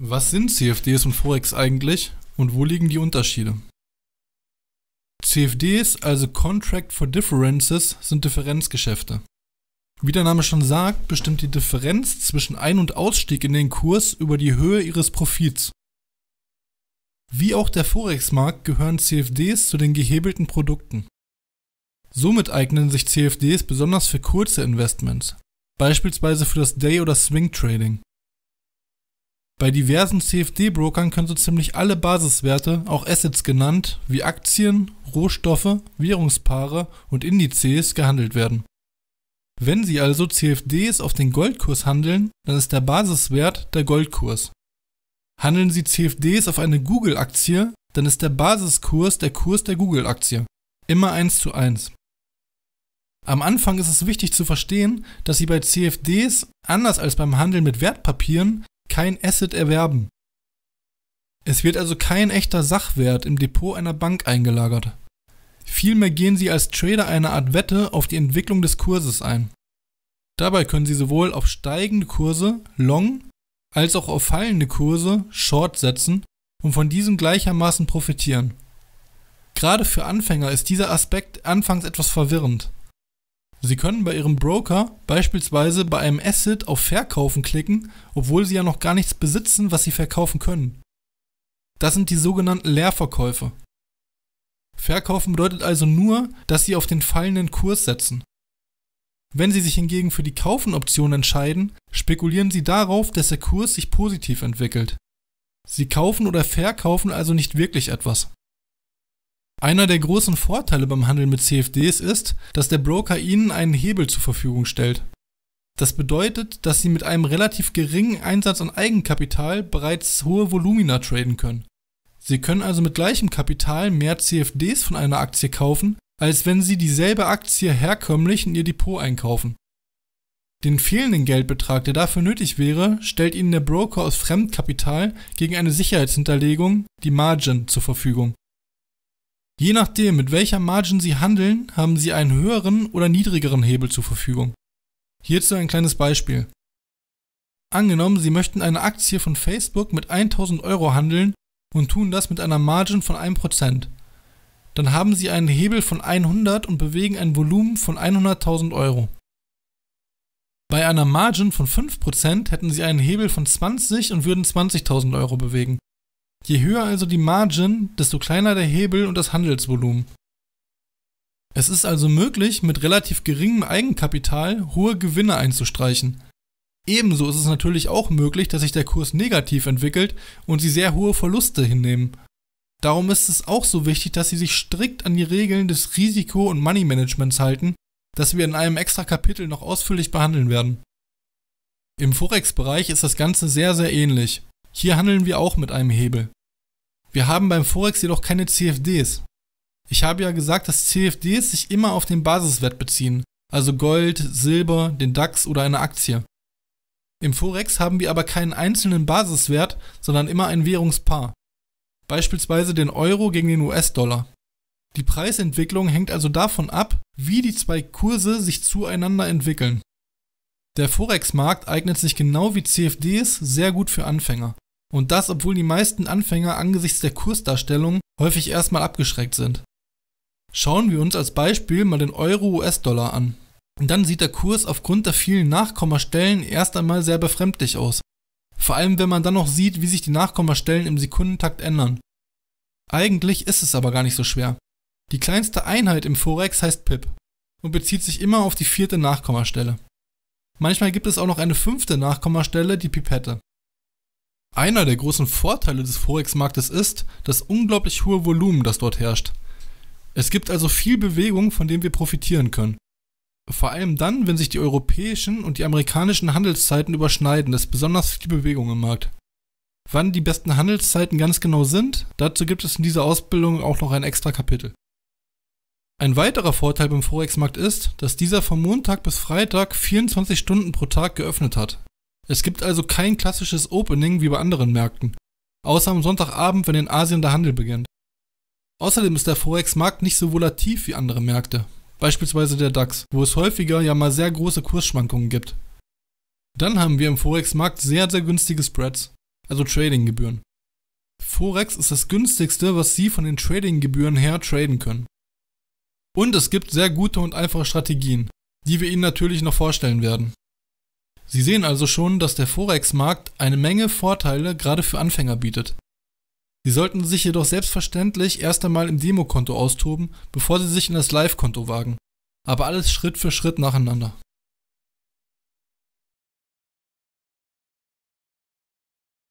Was sind CFDs und Forex eigentlich und wo liegen die Unterschiede? CFDs, also Contract for Differences, sind Differenzgeschäfte. Wie der Name schon sagt, bestimmt die Differenz zwischen Ein- und Ausstieg in den Kurs über die Höhe ihres Profits. Wie auch der Forex-Markt gehören CFDs zu den gehebelten Produkten. Somit eignen sich CFDs besonders für kurze Investments, beispielsweise für das Day- oder Swing-Trading. Bei diversen CFD-Brokern können so ziemlich alle Basiswerte, auch Assets genannt, wie Aktien, Rohstoffe, Währungspaare und Indizes gehandelt werden. Wenn Sie also CFDs auf den Goldkurs handeln, dann ist der Basiswert der Goldkurs. Handeln Sie CFDs auf eine Google-Aktie, dann ist der Basiskurs der Kurs der Google-Aktie. Immer 1 zu 1. Am Anfang ist es wichtig zu verstehen, dass Sie bei CFDs, anders als beim Handeln mit Wertpapieren, kein Asset erwerben. Es wird also kein echter Sachwert im Depot einer Bank eingelagert. Vielmehr gehen Sie als Trader eine Art Wette auf die Entwicklung des Kurses ein. Dabei können Sie sowohl auf steigende Kurse, Long, als auch auf fallende Kurse, Short setzen und von diesem gleichermaßen profitieren. Gerade für Anfänger ist dieser Aspekt anfangs etwas verwirrend. Sie können bei Ihrem Broker beispielsweise bei einem Asset auf Verkaufen klicken, obwohl Sie ja noch gar nichts besitzen, was Sie verkaufen können. Das sind die sogenannten Leerverkäufe. Verkaufen bedeutet also nur, dass Sie auf den fallenden Kurs setzen. Wenn Sie sich hingegen für die Kaufen-Option entscheiden, spekulieren Sie darauf, dass der Kurs sich positiv entwickelt. Sie kaufen oder verkaufen also nicht wirklich etwas. Einer der großen Vorteile beim Handeln mit CFDs ist, dass der Broker ihnen einen Hebel zur Verfügung stellt. Das bedeutet, dass sie mit einem relativ geringen Einsatz an Eigenkapital bereits hohe Volumina traden können. Sie können also mit gleichem Kapital mehr CFDs von einer Aktie kaufen, als wenn sie dieselbe Aktie herkömmlich in ihr Depot einkaufen. Den fehlenden Geldbetrag, der dafür nötig wäre, stellt ihnen der Broker aus Fremdkapital gegen eine Sicherheitshinterlegung, die Margin, zur Verfügung. Je nachdem, mit welcher Margin Sie handeln, haben Sie einen höheren oder niedrigeren Hebel zur Verfügung. Hierzu ein kleines Beispiel. Angenommen, Sie möchten eine Aktie von Facebook mit 1000 Euro handeln und tun das mit einer Margin von 1%. Dann haben Sie einen Hebel von 100 und bewegen ein Volumen von 100.000 Euro. Bei einer Margin von 5% hätten Sie einen Hebel von 20 und würden 20.000 Euro bewegen. Je höher also die Margin, desto kleiner der Hebel und das Handelsvolumen. Es ist also möglich, mit relativ geringem Eigenkapital hohe Gewinne einzustreichen. Ebenso ist es natürlich auch möglich, dass sich der Kurs negativ entwickelt und sie sehr hohe Verluste hinnehmen. Darum ist es auch so wichtig, dass sie sich strikt an die Regeln des Risiko- und Money-Managements halten, das wir in einem extra Kapitel noch ausführlich behandeln werden. Im Forex-Bereich ist das Ganze sehr, sehr ähnlich. Hier handeln wir auch mit einem Hebel. Wir haben beim Forex jedoch keine CFDs. Ich habe ja gesagt, dass CFDs sich immer auf den Basiswert beziehen, also Gold, Silber, den DAX oder eine Aktie. Im Forex haben wir aber keinen einzelnen Basiswert, sondern immer ein Währungspaar. Beispielsweise den Euro gegen den US-Dollar. Die Preisentwicklung hängt also davon ab, wie die zwei Kurse sich zueinander entwickeln. Der Forex-Markt eignet sich genau wie CFDs sehr gut für Anfänger. Und das, obwohl die meisten Anfänger angesichts der Kursdarstellung häufig erstmal abgeschreckt sind. Schauen wir uns als Beispiel mal den Euro-US-Dollar an. Und dann sieht der Kurs aufgrund der vielen Nachkommastellen erst einmal sehr befremdlich aus. Vor allem, wenn man dann noch sieht, wie sich die Nachkommastellen im Sekundentakt ändern. Eigentlich ist es aber gar nicht so schwer. Die kleinste Einheit im Forex heißt Pip und bezieht sich immer auf die vierte Nachkommastelle. Manchmal gibt es auch noch eine fünfte Nachkommastelle, die Pipette. Einer der großen Vorteile des Forex-Marktes ist das unglaublich hohe Volumen, das dort herrscht. Es gibt also viel Bewegung, von dem wir profitieren können. Vor allem dann, wenn sich die europäischen und die amerikanischen Handelszeiten überschneiden, ist besonders viel Bewegung im Markt. Wann die besten Handelszeiten ganz genau sind, dazu gibt es in dieser Ausbildung auch noch ein extra Kapitel. Ein weiterer Vorteil beim Forex-Markt ist, dass dieser von Montag bis Freitag 24 Stunden pro Tag geöffnet hat. Es gibt also kein klassisches Opening wie bei anderen Märkten, außer am Sonntagabend, wenn in Asien der Handel beginnt. Außerdem ist der Forex-Markt nicht so volatil wie andere Märkte, beispielsweise der DAX, wo es häufiger ja mal sehr große Kursschwankungen gibt. Dann haben wir im Forex-Markt sehr, sehr günstige Spreads, also Tradinggebühren. Forex ist das günstigste, was Sie von den Tradinggebühren her traden können. Und es gibt sehr gute und einfache Strategien, die wir Ihnen natürlich noch vorstellen werden. Sie sehen also schon, dass der Forex-Markt eine Menge Vorteile gerade für Anfänger bietet. Sie sollten sich jedoch selbstverständlich erst einmal im Demokonto austoben, bevor Sie sich in das Live-Konto wagen. Aber alles Schritt für Schritt nacheinander